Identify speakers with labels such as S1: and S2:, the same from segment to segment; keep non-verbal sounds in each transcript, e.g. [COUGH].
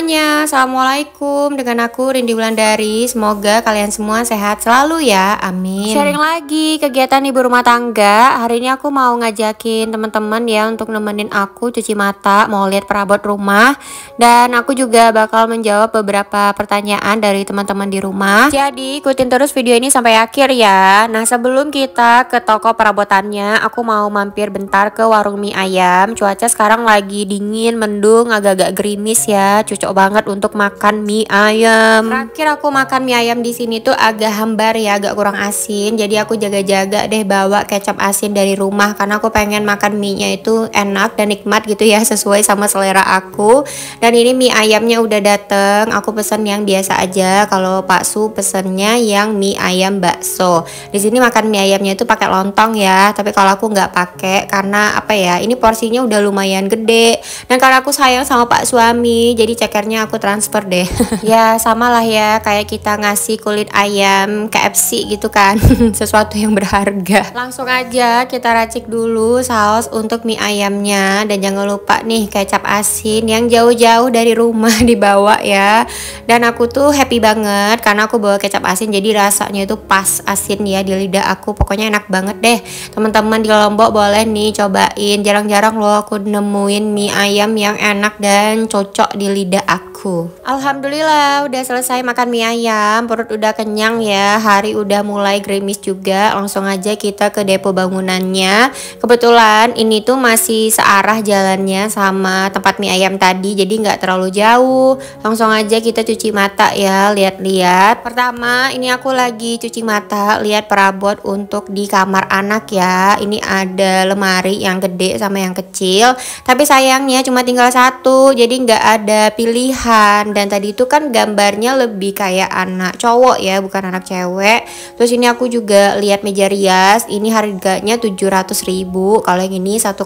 S1: semuanya, Assalamualaikum Dengan aku Rindi Wulandari Semoga kalian semua sehat selalu ya, amin Sharing lagi kegiatan ibu rumah tangga Hari ini aku mau ngajakin teman-teman ya Untuk nemenin aku cuci mata Mau lihat perabot rumah Dan aku juga bakal menjawab beberapa pertanyaan Dari teman-teman di rumah Jadi ikutin terus video ini sampai akhir ya Nah sebelum kita ke toko perabotannya Aku mau mampir bentar ke warung mie ayam Cuaca sekarang lagi dingin, mendung, agak-agak gerimis ya cuci cocok banget untuk makan mie ayam. Terakhir aku makan mie ayam di sini tuh agak hambar ya, agak kurang asin. Jadi aku jaga-jaga deh bawa kecap asin dari rumah karena aku pengen makan mie-nya itu enak dan nikmat gitu ya [LAUGHS] sesuai sama selera aku. Dan ini mie ayamnya udah dateng. Aku pesen yang biasa aja. Kalau Pak Su pesennya yang mie ayam bakso. Di sini makan mie ayamnya itu pakai lontong ya. Tapi kalau aku nggak pakai karena apa ya? Ini porsinya udah lumayan gede. Dan karena aku sayang sama Pak suami, jadi cek stikernya aku transfer deh [LAUGHS] ya sama lah ya kayak kita ngasih kulit ayam KFC gitu kan [LAUGHS] sesuatu yang berharga langsung aja kita racik dulu saus untuk mie ayamnya dan jangan lupa nih kecap asin yang jauh-jauh dari rumah [LAUGHS] dibawa ya dan aku tuh happy banget karena aku bawa kecap asin jadi rasanya itu pas asin ya di lidah aku pokoknya enak banget deh teman-teman di Lombok boleh nih cobain jarang-jarang loh aku nemuin mie ayam yang enak dan cocok di lidah aku. Alhamdulillah udah selesai makan mie ayam, perut udah kenyang ya. Hari udah mulai gerimis juga. Langsung aja kita ke depo bangunannya. Kebetulan ini tuh masih searah jalannya sama tempat mie ayam tadi, jadi nggak terlalu jauh. Langsung aja kita cuci mata ya, lihat-lihat. Pertama, ini aku lagi cuci mata, lihat perabot untuk di kamar anak ya. Ini ada lemari yang gede sama yang kecil, tapi sayangnya cuma tinggal satu, jadi nggak ada pilihan pilihan dan tadi itu kan gambarnya lebih kayak anak cowok ya bukan anak cewek terus ini aku juga lihat meja rias ini harganya 700 ribu kalau yang ini 1,8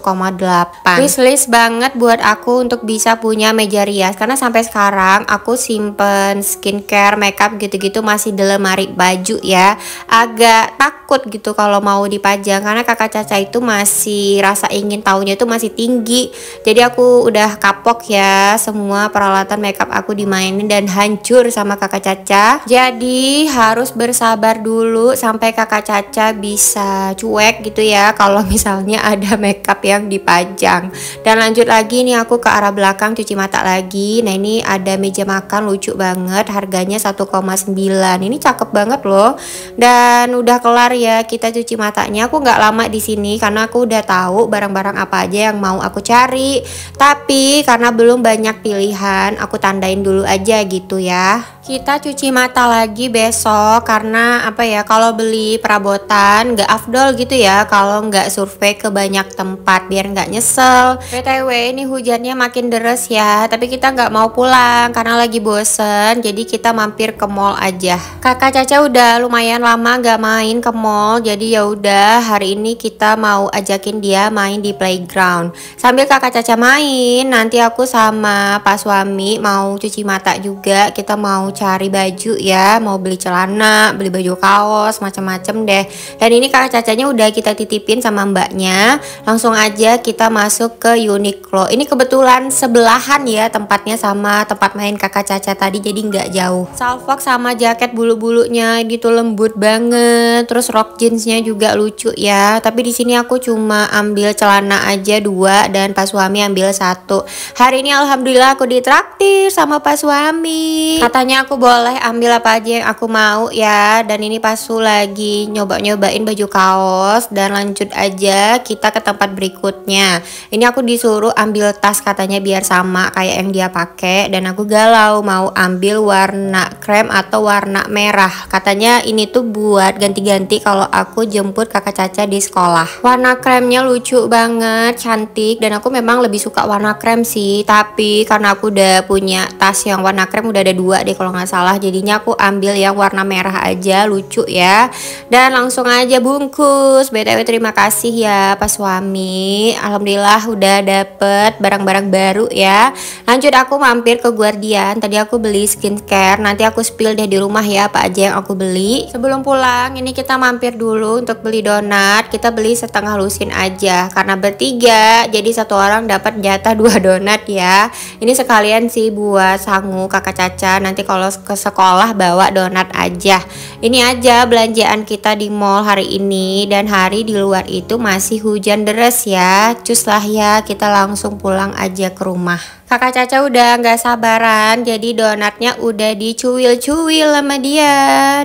S1: wishlist banget buat aku untuk bisa punya meja rias karena sampai sekarang aku simpen skincare makeup gitu-gitu masih di lemari baju ya agak takut gitu kalau mau dipajang karena kakak Caca itu masih rasa ingin tahunya itu masih tinggi jadi aku udah kapok ya semua peralatan peralatan makeup aku dimainin dan hancur sama kakak Caca. Jadi harus bersabar dulu sampai kakak Caca bisa cuek gitu ya [LAUGHS] kalau misalnya ada makeup yang dipajang. Dan lanjut lagi nih aku ke arah belakang cuci mata lagi. Nah ini ada meja makan lucu banget harganya 1,9. Ini cakep banget loh. Dan udah kelar ya kita cuci matanya. Aku nggak lama di sini karena aku udah tahu barang-barang apa aja yang mau aku cari. Tapi karena belum banyak pilihan kan aku tandain dulu aja gitu ya kita cuci mata lagi besok karena apa ya kalau beli perabotan nggak afdol gitu ya kalau nggak survei ke banyak tempat biar nggak nyesel btw ini hujannya makin deres ya tapi kita nggak mau pulang karena lagi bosen jadi kita mampir ke mall aja kakak caca udah lumayan lama nggak main ke mall jadi ya udah hari ini kita mau ajakin dia main di playground sambil kakak caca main nanti aku sama pak suami mau cuci mata juga kita mau cari baju ya mau beli celana beli baju kaos macam-macam deh dan ini kakak cacanya udah kita titipin sama mbaknya langsung aja kita masuk ke Uniqlo ini kebetulan sebelahan ya tempatnya sama tempat main kakak caca tadi jadi nggak jauh salfok sama jaket bulu-bulunya gitu lembut banget terus rock jeansnya juga lucu ya tapi di sini aku cuma ambil celana aja dua dan pas suami ambil satu hari ini alhamdulillah aku ditraktir sama pas suami katanya aku boleh ambil apa aja yang aku mau ya Dan ini pasu lagi nyoba-nyobain baju kaos Dan lanjut aja kita ke tempat berikutnya Ini aku disuruh ambil tas katanya biar sama kayak yang dia pakai Dan aku galau mau ambil warna krem atau warna merah Katanya ini tuh buat ganti-ganti kalau aku jemput kakak Caca di sekolah Warna kremnya lucu banget, cantik Dan aku memang lebih suka warna krem sih Tapi karena aku udah punya tas yang warna krem udah ada dua deh kalau nggak salah jadinya aku ambil yang warna merah aja lucu ya dan langsung aja bungkus btw terima kasih ya pas suami alhamdulillah udah dapet barang-barang baru ya lanjut aku mampir ke Guardian tadi aku beli skincare nanti aku spill deh di rumah ya apa aja yang aku beli sebelum pulang ini kita mampir dulu untuk beli donat kita beli setengah lusin aja karena bertiga jadi satu orang dapat jatah dua [LAUGHS] donat ya ini sekalian sih buat sangu kakak caca nanti kalau kalau ke sekolah bawa donat aja. Ini aja belanjaan kita di mall hari ini dan hari di luar itu masih hujan deras ya. Cus lah ya, kita langsung pulang aja ke rumah. Kakak Caca udah nggak sabaran, jadi donatnya udah dicuil-cuil sama dia.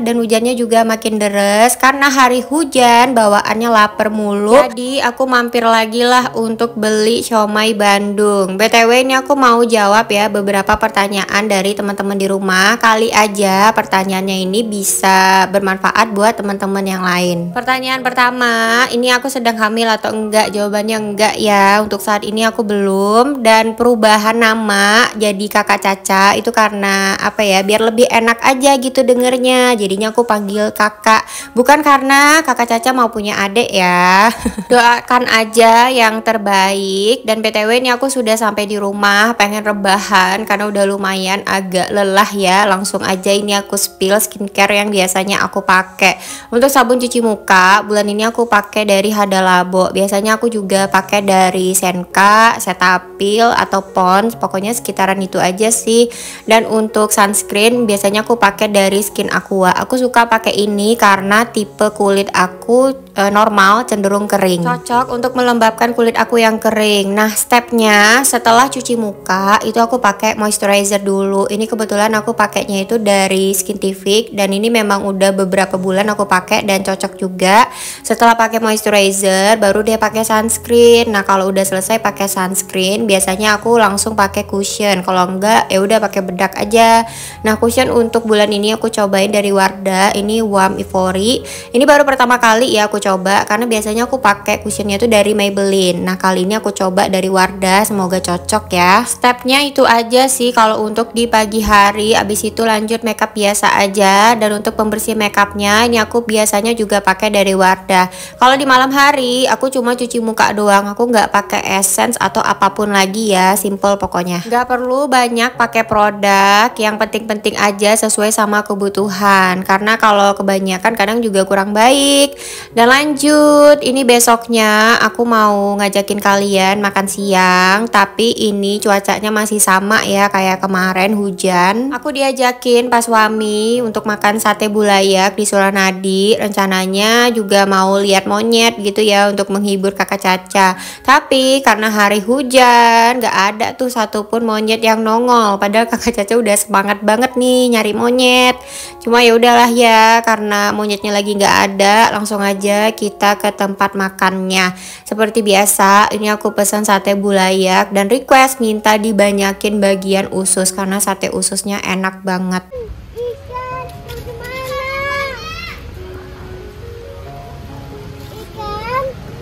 S1: Dan hujannya juga makin deres karena hari hujan bawaannya lapar mulu. Jadi aku mampir lagi lah untuk beli siomay Bandung. BTW ini aku mau jawab ya beberapa pertanyaan dari teman-teman di rumah. Kali aja pertanyaannya ini bisa bermanfaat buat teman-teman yang lain. Pertanyaan pertama, ini aku sedang hamil atau enggak? Jawabannya enggak ya. Untuk saat ini aku belum dan perubahan perubahan nama jadi kakak Caca itu karena apa ya biar lebih enak aja gitu dengernya jadinya aku panggil kakak bukan karena kakak Caca mau punya adik ya [LAUGHS] doakan aja yang terbaik dan btw ini aku sudah sampai di rumah pengen rebahan karena udah lumayan agak lelah ya langsung aja ini aku spill skincare yang biasanya aku pakai untuk sabun cuci muka bulan ini aku pakai dari Hada Labo biasanya aku juga pakai dari Senka Cetaphil atau Pond pokoknya sekitaran itu aja sih dan untuk sunscreen biasanya aku pakai dari Skin Aqua aku suka pakai ini karena tipe kulit aku e, normal cenderung kering cocok untuk melembabkan kulit aku yang kering nah stepnya setelah cuci muka itu aku pakai moisturizer dulu ini kebetulan aku pakainya itu dari TV dan ini memang udah beberapa bulan aku pakai dan cocok juga setelah pakai moisturizer baru dia pakai sunscreen nah kalau udah selesai pakai sunscreen biasanya aku langsung langsung pakai cushion kalau enggak ya udah pakai bedak aja nah cushion untuk bulan ini aku cobain dari Wardah ini Warm Ivory ini baru pertama kali ya aku coba karena biasanya aku pakai cushionnya itu dari Maybelline nah kali ini aku coba dari Wardah semoga cocok ya stepnya itu aja sih kalau untuk di pagi hari abis itu lanjut makeup biasa aja dan untuk pembersih makeupnya ini aku biasanya juga pakai dari Wardah kalau di malam hari aku cuma cuci muka doang aku nggak pakai essence atau apapun lagi ya simple pokoknya. Gak perlu banyak pakai produk, yang penting-penting aja sesuai sama kebutuhan. Karena kalau kebanyakan kadang juga kurang baik. Dan lanjut, ini besoknya aku mau ngajakin kalian makan siang, tapi ini cuacanya masih sama ya kayak kemarin hujan. Aku diajakin pas suami untuk makan sate bulayak di Suranadi. Rencananya juga mau lihat monyet gitu ya untuk menghibur kakak Caca. Tapi karena hari hujan, gak ada tuh satupun monyet yang nongol padahal kakak Caca udah semangat banget nih nyari monyet cuma ya udahlah ya karena monyetnya lagi nggak ada langsung aja kita ke tempat makannya seperti biasa ini aku pesan sate bulayak dan request minta dibanyakin bagian usus karena sate ususnya enak banget ikan,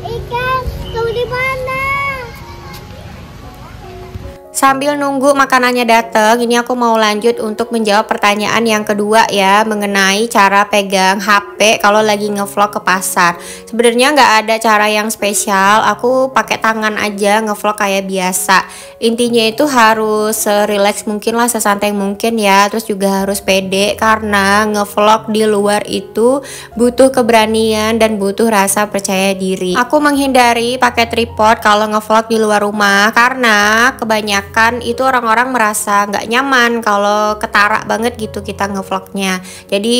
S1: ikan, kamu di mana? Sambil nunggu makanannya datang, ini aku mau lanjut untuk menjawab pertanyaan yang kedua ya mengenai cara pegang HP kalau lagi ngevlog ke pasar. Sebenarnya nggak ada cara yang spesial, aku pakai tangan aja ngevlog kayak biasa. Intinya itu harus serileks mungkin lah, sesantai mungkin ya. Terus juga harus pede karena ngevlog di luar itu butuh keberanian dan butuh rasa percaya diri. Aku menghindari pakai tripod kalau ngevlog di luar rumah karena kebanyakan kebanyakan itu orang-orang merasa nggak nyaman kalau ketara banget gitu kita ngevlognya jadi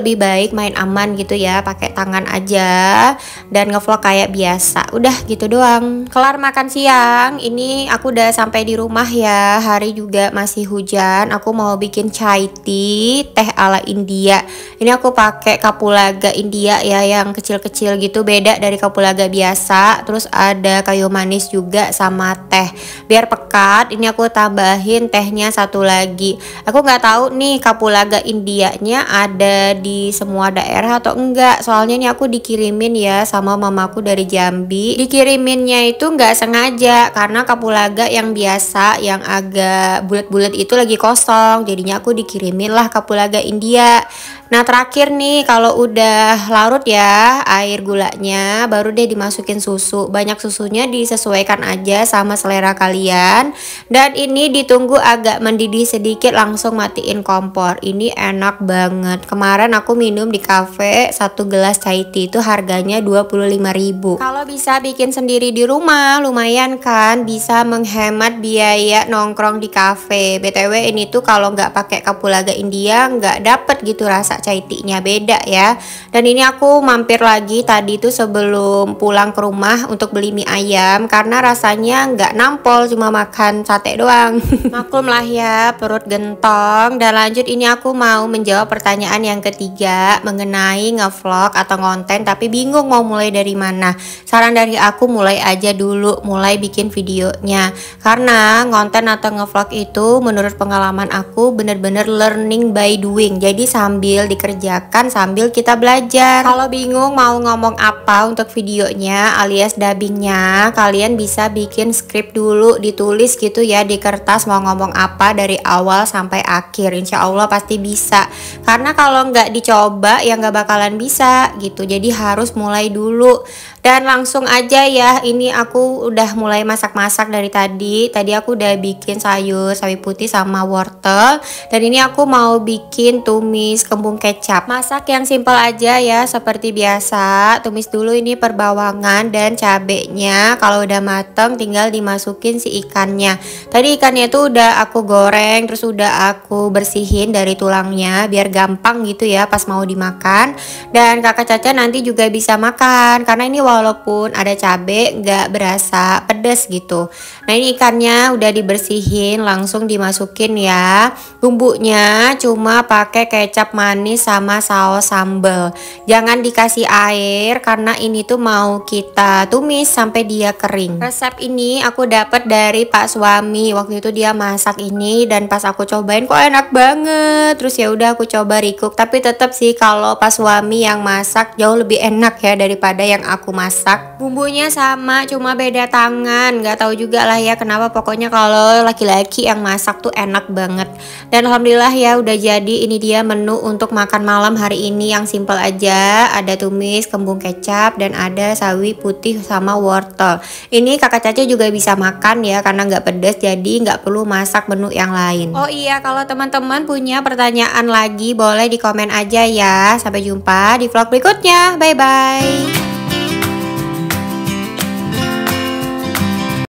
S1: lebih baik main aman gitu ya pakai tangan aja dan ngevlog kayak biasa udah gitu doang kelar makan siang ini aku udah sampai di rumah ya hari juga masih hujan aku mau bikin chai tea teh ala India ini aku pakai kapulaga India ya yang kecil-kecil gitu beda dari kapulaga biasa terus ada kayu manis juga sama teh biar pekat ini aku tambahin tehnya satu lagi aku nggak tahu nih kapulaga indianya ada di semua daerah atau enggak soalnya ini aku dikirimin ya sama mamaku dari Jambi dikiriminnya itu nggak sengaja karena kapulaga yang biasa yang agak bulat-bulat itu lagi kosong jadinya aku dikirimin lah kapulaga India Nah terakhir nih kalau udah larut ya air gulanya baru deh dimasukin susu Banyak susunya disesuaikan aja sama selera kalian Dan ini ditunggu agak mendidih sedikit langsung matiin kompor Ini enak banget Kemarin aku minum di cafe satu gelas chai tea itu harganya 25000 Kalau bisa bikin sendiri di rumah lumayan kan bisa menghemat biaya nongkrong di cafe BTW ini tuh kalau nggak pakai kapulaga India nggak dapet gitu rasa Caitiknya Caitinya beda ya. Dan ini aku mampir lagi tadi itu sebelum pulang ke rumah untuk beli mie ayam karena rasanya nggak nampol cuma makan sate doang. [LAUGHS] Maklum lah ya perut gentong. Dan lanjut ini aku mau menjawab pertanyaan yang ketiga mengenai ngevlog atau konten tapi bingung mau mulai dari mana. Saran dari aku mulai aja dulu, mulai bikin videonya. Karena konten atau ngevlog itu menurut pengalaman aku bener-bener learning by doing. Jadi sambil dikerjakan sambil kita belajar. Kalau bingung mau ngomong apa untuk videonya alias dubbingnya, kalian bisa bikin script dulu, ditulis gitu ya di kertas mau ngomong apa dari awal sampai akhir. Insya Allah pasti bisa. Karena kalau nggak dicoba ya nggak bakalan bisa gitu. Jadi harus mulai dulu dan langsung aja ya ini aku udah mulai masak-masak dari tadi tadi aku udah bikin sayur sawi putih sama wortel dan ini aku mau bikin tumis kembung kecap. Masak yang simpel aja ya seperti biasa. Tumis dulu ini perbawangan dan cabenya. Kalau udah mateng tinggal dimasukin si ikannya. Tadi ikannya itu udah aku goreng terus udah aku bersihin dari tulangnya biar gampang gitu ya pas mau dimakan. Dan kakak Caca nanti juga bisa makan karena ini walaupun ada cabe nggak berasa pedes gitu. Nah ini ikannya udah dibersihin langsung dimasukin ya. Bumbunya cuma pakai kecap manis ini sama saus sambal. Jangan dikasih air karena ini tuh mau kita tumis sampai dia kering. Resep ini aku dapat dari Pak suami. Waktu itu dia masak ini dan pas aku cobain kok enak banget. Terus ya udah aku coba recook tapi tetap sih kalau pas suami yang masak jauh lebih enak ya daripada yang aku masak. Bumbunya sama cuma beda tangan. Gak tahu juga lah ya kenapa pokoknya kalau laki-laki yang masak tuh enak banget. Dan alhamdulillah ya udah jadi ini dia menu untuk makan malam hari ini yang simple aja ada tumis kembung kecap dan ada sawi putih sama wortel ini kakak Caca juga bisa makan ya karena nggak pedas jadi nggak perlu masak menu yang lain oh iya kalau teman-teman punya pertanyaan lagi boleh di komen aja ya sampai jumpa di vlog berikutnya bye bye